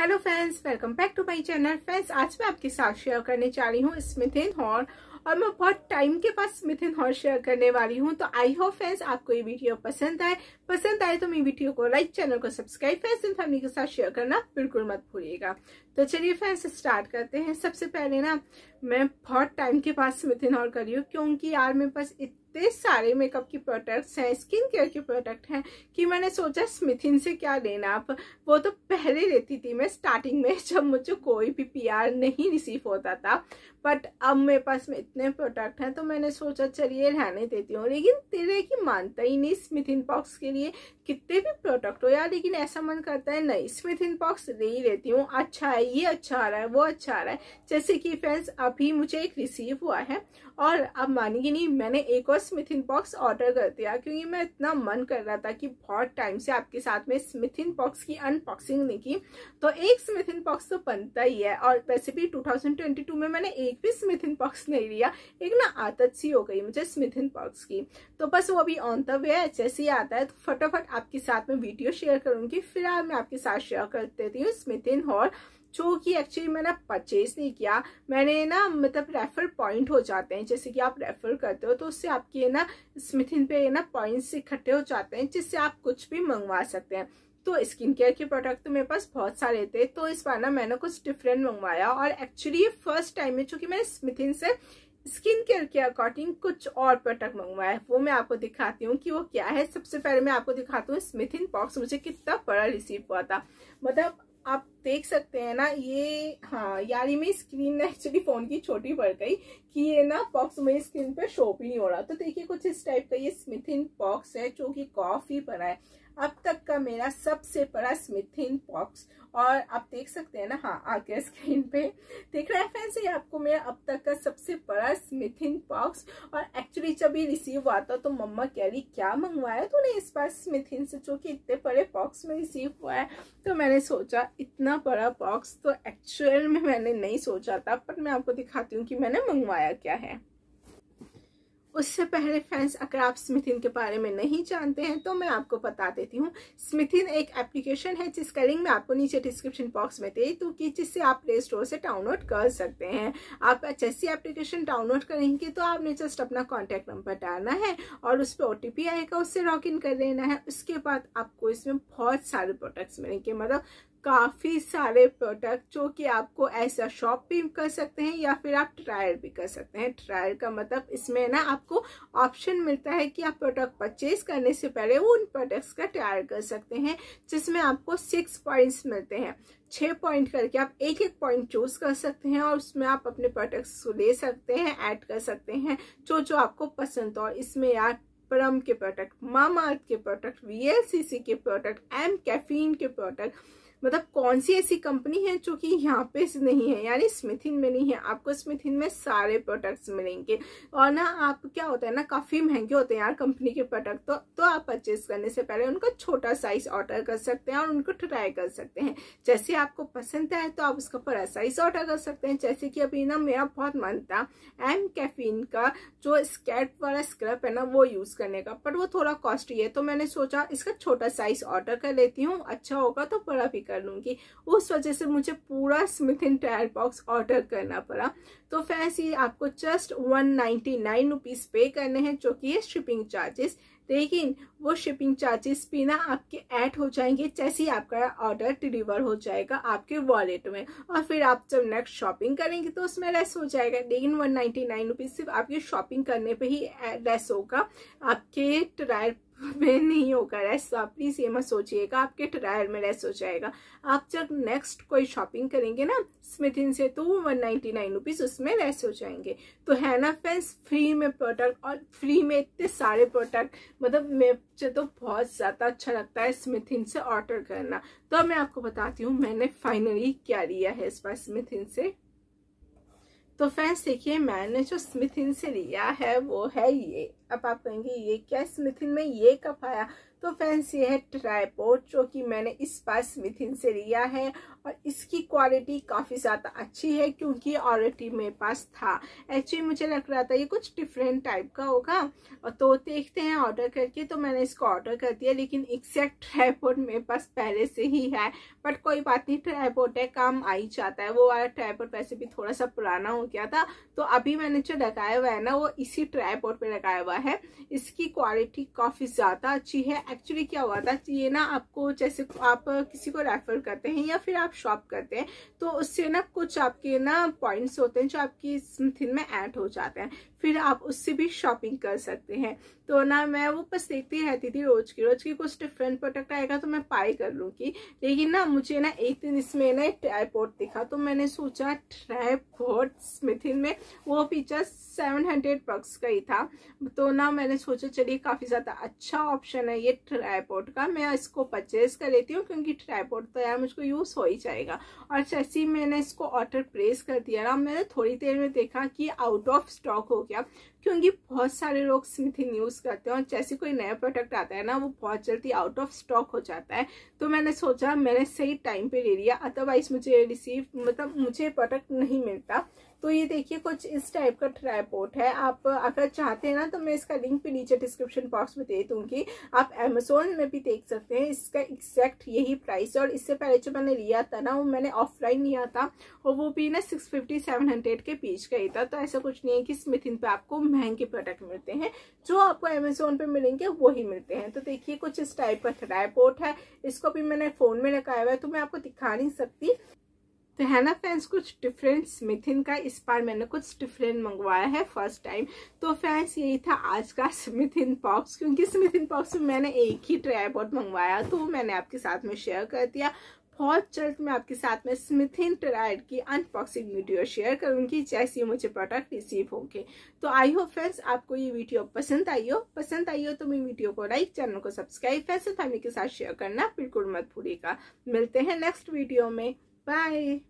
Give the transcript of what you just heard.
hello friends welcome back to my channel friends आज मैं आपके साथ शेयर करने जा रही हूँ स्मिथिन हॉर्न और मैं बहुत टाइम के बाद स्मिथिन हॉर्न शेयर करने वाली हूँ तो आई होप फ्रेंड्स आपको ये वीडियो पसंद आए पसंद आए तो मेरी वीडियो को लाइक चैनल को सब्सक्राइब फ्रेंड्स एंड फैमिली के साथ शेयर करना बिल्कुल मत भूलिएगा तो चलिए फ्रेंड्स स्टार्ट करते हैं सबसे पहले ना मैं बहुत टाइम के पास स्मिथिन एंड हॉर्न कर रही हूँ क्योंकि यार मेरे पास इतने सारे मेकअप के प्रोडक्ट्स हैं स्किन केयर के प्रोडक्ट हैं कि मैंने सोचा स्मिथिन से क्या लेना आप वो तो पहले लेती थी मैं स्टार्टिंग में जब मुझे कोई भी पीआर नहीं रिसीव होता था बट अब मेरे पास में इतने प्रोडक्ट हैं तो मैंने सोचा चलिए रहने देती हूँ लेकिन तेरे की मानता ही नहीं स्मिथिन पॉक्स के लिए कितने भी प्रोडक्ट हो यार लेकिन ऐसा मन करता है नहीं स्मिथिन पॉक्स ले ही लेती हूँ अच्छा है ये अच्छा आ रहा है वो अच्छा आ रहा है जैसे कि फ्रेंड्स अभी मुझे एक रिसीव हुआ है और अब मानिए नहीं मैंने एक और स्मिथिन बॉक्स ऑर्डर कर दिया क्योंकि मैं इतना मन कर रहा था कि बहुत टाइम से आपके साथ में स्मिथिन बॉक्स की अनबॉक्सिंग नहीं की तो एक स्मिथिन बॉक्स तो बनता ही है और वैसे भी 2022 में मैंने एक भी स्मिथिन बॉक्स नहीं लिया एक ना आदत सी हो गई मुझे स्मिथिन बॉक्स की तो बस वो अभी ऑन द वे है जैसे ही आता है तो फटाफट आपके साथ में वीडियो शेयर करूंगी फिर मैं आपके साथ शेयर कर देती हूँ स्मिथिन हॉल जो कि एक्चुअली मैंने परचेज नहीं किया मैंने ना मतलब रेफर पॉइंट हो जाते हैं जैसे कि आप रेफर करते हो तो उससे आपके ना स्मिथिन पे ना पॉइंट्स इकट्ठे हो जाते हैं जिससे आप कुछ भी मंगवा सकते हैं तो स्किन केयर के प्रोडक्ट तो मेरे पास बहुत सारे थे तो इस बार ना मैंने कुछ डिफरेंट मंगवाया और एक्चुअली फर्स्ट टाइम है चूंकि मैंने स्मिथिन से स्किन केयर के अकॉर्डिंग कुछ और प्रोडक्ट मंगवाया है वो मैं आपको दिखाती हूँ कि वो क्या है सबसे पहले मैं आपको दिखाती हूँ स्मिथिन बॉक्स मुझे कितना बड़ा रिसीव हुआ था मतलब आप देख सकते हैं ना ये हाँ यार ये मेरी स्क्रीन ना एक्चुअली फोन की छोटी पड़ गई कि ये ना पॉक्स मेरी स्क्रीन पे शो भी नहीं हो रहा तो देखिए कुछ इस टाइप का ये स्मिथिन पॉक्स है जो कि कॉफी पर बना है अब तक का मेरा सबसे बड़ा स्मिथिन पॉक्स और आप देख सकते हैं ना हाँ आगे स्क्रीन पे देख रहे हैं फ्रेंड्स ये आपको मेरा अब तक का सबसे बड़ा स्मिथिन पॉक्स और एक्चुअली जब ये रिसीव हुआ था तो मम्मा कह रही क्या मंगवाया तूने इस बार स्मिथिन से जो कि इतने बड़े पॉक्स में रिसीव हुआ है तो मैंने सोचा इतना बड़ा बॉक्स तो एक्चुअल में मैंने नहीं सोचा था पर मैं आपको दिखाती हूँ कि मैंने मंगवाया क्या है उससे पहले फ्रेंड्स अगर आप स्मिथिन के बारे में नहीं जानते हैं तो मैं आपको बता देती हूँ स्मिथिन एक एप्लीकेशन है जिसका लिंक मैं आपको नीचे डिस्क्रिप्शन बॉक्स में दे कि जिससे आप प्ले स्टोर से डाउनलोड कर सकते हैं आप जैसी एप्लीकेशन डाउनलोड करेंगे तो आपने जस्ट अपना कॉन्टैक्ट नंबर डालना है और उस पर ओ आएगा उससे लॉग इन कर लेना है उसके बाद आपको इसमें बहुत सारे प्रोडक्ट्स मिलेंगे मतलब काफ़ी सारे प्रोडक्ट जो कि आपको ऐसा शॉप भी कर सकते हैं या फिर आप ट्रायल भी कर सकते हैं ट्रायल का मतलब इसमें ना आपको ऑप्शन मिलता है कि आप प्रोडक्ट परचेज करने से पहले उन प्रोडक्ट्स का ट्रायल कर सकते हैं जिसमें आपको सिक्स पॉइंट्स मिलते हैं छह पॉइंट करके आप एक एक पॉइंट चूज कर सकते हैं और उसमें आप अपने प्रोडक्ट्स को ले सकते हैं ऐड कर सकते हैं जो जो आपको पसंद हो इसमें यार परम के प्रोडक्ट मामा के प्रोडक्ट वी के प्रोडक्ट एम कैफीन के प्रोडक्ट मतलब कौन सी ऐसी कंपनी है जो कि यहाँ पे नहीं है यानी स्मिथिन में नहीं है आपको स्मिथिन में सारे प्रोडक्ट्स मिलेंगे और ना आप क्या होता है ना काफ़ी महंगे होते हैं यार कंपनी के प्रोडक्ट तो, तो आप परचेज करने से पहले उनका छोटा साइज ऑर्डर कर सकते हैं और उनको ट्राई कर सकते हैं जैसे आपको पसंद आए तो आप उसका बड़ा साइज ऑर्डर कर सकते हैं जैसे कि अभी ना मेरा बहुत मन था एम कैफिन का जो स्केट वाला स्क्रब है ना वो यूज़ करने का पर वो थोड़ा कॉस्टली है तो मैंने सोचा इसका छोटा साइज ऑर्डर कर लेती हूँ अच्छा होगा तो बड़ा भी कर लूंगी उस वजह से मुझे पूरा Smytten trial box order करना पड़ा तो फैंस ये आपको just one ninety nine rupees पे करने हैं जो कि है शिपिंग चार्जेस लेकिन वो शिपिंग चार्जेस भी ना आपके ऐड हो जाएंगे जैसे ही आपका ऑर्डर डिलीवर हो जाएगा आपके वॉलेट में और फिर आप जब नेक्स्ट शॉपिंग करेंगे तो उसमें लेस हो जाएगा लेकिन वन नाइन्टी नाइन रुपीज़ सिर्फ आपकी शॉपिंग करने पे ही लेस eh, होगा आपके ट्रायल मैं नहीं होगा रेस्ट आप प्लीज़ ये मत सोचिएगा आपके ट्रायल में रेस्ट हो जाएगा आप जब नेक्स्ट कोई शॉपिंग करेंगे ना स्मिथिन से तो वो वन नाइन्टी नाइन रुपीज़ उसमें रेस्ट हो जाएंगे तो है ना फ्रेंड्स फ्री में प्रोडक्ट और फ्री में इतने सारे प्रोडक्ट मतलब मुझे तो बहुत ज़्यादा अच्छा लगता है स्मिथिन से ऑर्डर करना तो मैं आपको बताती हूँ मैंने फाइनली क्या लिया है इस बार स्मिथिन से तो फ्रेंड्स देखिए मैंने जो स्मिथिन से लिया है वो है ये अब आप कहेंगे ये क्या स्मिथिन में ये कप आया तो फैंस ये है ट्राईपोर्ट जो कि मैंने इस बार स्मिथिन से लिया है और इसकी क्वालिटी काफ़ी ज़्यादा अच्छी है क्योंकि ऑलरेडी मेरे पास था एक्चुअली मुझे लग रहा था ये कुछ डिफरेंट टाइप का होगा और तो देखते हैं ऑर्डर करके तो मैंने इसको ऑर्डर कर दिया लेकिन एक्सैक्ट ट्राईपोर्ट मेरे पास पहले से ही है बट कोई बात नहीं ट्राईपोर्ट है काम आ ही जाता है वो वाला ट्राईपोर्ट वैसे भी थोड़ा सा पुराना हो गया था तो अभी मैंने जो लगाया हुआ है ना वो इसी ट्राईपोर्ट पर लगाया हुआ है इसकी क्वालिटी काफ़ी ज़्यादा अच्छी है एक्चुअली क्या हुआ था ये ना आपको जैसे आप किसी को रेफर करते हैं या फिर आप शॉप करते हैं तो उससे ना कुछ आपके ना पॉइंट्स होते हैं जो आपकी स्मथिन में ऐड हो जाते हैं फिर आप उससे भी शॉपिंग कर सकते हैं तो ना मैं वो बस देखती रहती थी रोज की रोज की कुछ डिफरेंट प्रोडक्ट आएगा तो मैं पाई कर लूंगी लेकिन ना मुझे ना एक दिन इसमें ना ट्राईपोर्ट दिखा तो मैंने सोचा ट्राईपोर्ट स्मिथिन में वो पिक्चर सेवन हंड्रेड बक्स का ही था तो ना मैंने सोचा चलिए काफ़ी ज़्यादा अच्छा ऑप्शन है ये ट्राईपोर्ट का मैं इसको परचेज कर लेती हूँ क्योंकि ट्राईपोर्ट तो यार मुझको यूज़ हो ही जाएगा और जैसे ही मैंने इसको ऑर्डर प्लेस कर दिया ना मैंने थोड़ी देर में देखा कि आउट ऑफ स्टॉक हो गया क्योंकि बहुत सारे लोग स्मिथिन यूज़ करते हैं और जैसे कोई नया प्रोडक्ट आता है ना वो बहुत जल्दी आउट ऑफ स्टॉक हो जाता है तो मैंने सोचा मैंने सही टाइम पे ले लिया अदरवाइज मुझे रिसीव मतलब मुझे प्रोडक्ट नहीं मिलता तो ये देखिए कुछ इस टाइप का ट्राईपोर्ट है आप अगर चाहते हैं ना तो मैं इसका लिंक भी नीचे डिस्क्रिप्शन बॉक्स में दे दूंगी आप एमेजोन में भी देख सकते हैं इसका एग्जैक्ट यही प्राइस है और इससे पहले जो मैंने लिया था ना वो मैंने ऑफलाइन लिया था और वो भी ना सिक्स फिफ्टी सेवन हंड्रेड के बीच का ही था तो ऐसा कुछ नहीं है कि स्मिथिन पे आपको महंगे प्रोडक्ट मिलते हैं जो आपको अमेजोन पे मिलेंगे वही मिलते हैं तो देखिए कुछ इस टाइप का ट्राईपोर्ट है इसको भी मैंने फ़ोन में लगाया हुआ है तो मैं आपको दिखा नहीं सकती तो है ना फ्रेंड्स कुछ डिफरेंट स्मिथिन का इस बार मैंने कुछ डिफरेंट मंगवाया है फर्स्ट टाइम तो फ्रेंड्स यही था आज का स्मिथिन पॉक्स क्योंकि स्मिथिन पॉक्स में मैंने एक ही बोर्ड मंगवाया तो मैंने आपके साथ में शेयर कर दिया बहुत जल्द मैं आपके साथ में स्मिथिन ट्राइड की अनबॉक्सिंग वीडियो शेयर करूंगी जैसे मुझे प्रोडक्ट रिसीव होंगे तो आई होप फ्रेंड्स आपको ये वीडियो पसंद आई हो पसंद आई हो तो मेरी वीडियो को लाइक चैनल को सब्सक्राइब फ्रेंड्स फैमिली के साथ शेयर करना बिल्कुल मत भूलिएगा मिलते हैं नेक्स्ट वीडियो में बाय